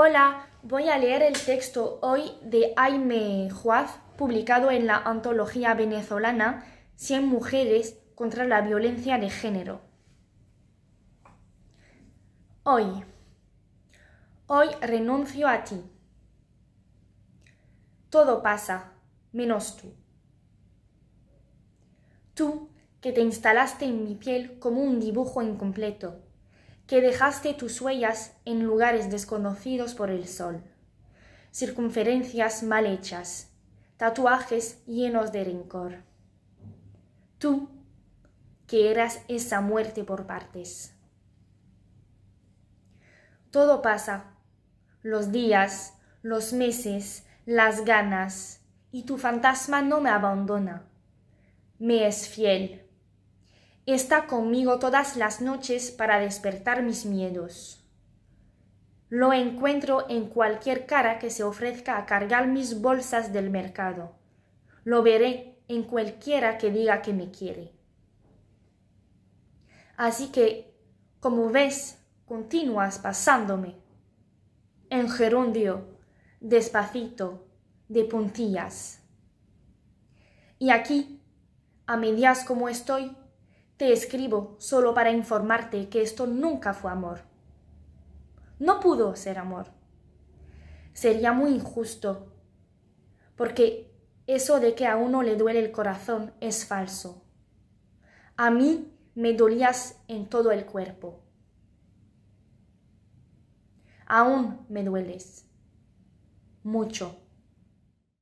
Hola, voy a leer el texto hoy de Aime Juaz, publicado en la antología venezolana 100 mujeres contra la violencia de género. Hoy. Hoy renuncio a ti. Todo pasa, menos tú. Tú, que te instalaste en mi piel como un dibujo incompleto que dejaste tus huellas en lugares desconocidos por el sol, circunferencias mal hechas, tatuajes llenos de rencor. Tú, que eras esa muerte por partes. Todo pasa, los días, los meses, las ganas, y tu fantasma no me abandona, me es fiel está conmigo todas las noches para despertar mis miedos. Lo encuentro en cualquier cara que se ofrezca a cargar mis bolsas del mercado. Lo veré en cualquiera que diga que me quiere. Así que, como ves, continúas pasándome. En gerundio, despacito, de puntillas. Y aquí, a medias como estoy, te escribo solo para informarte que esto nunca fue amor. No pudo ser amor. Sería muy injusto, porque eso de que a uno le duele el corazón es falso. A mí me dolías en todo el cuerpo. Aún me dueles. Mucho.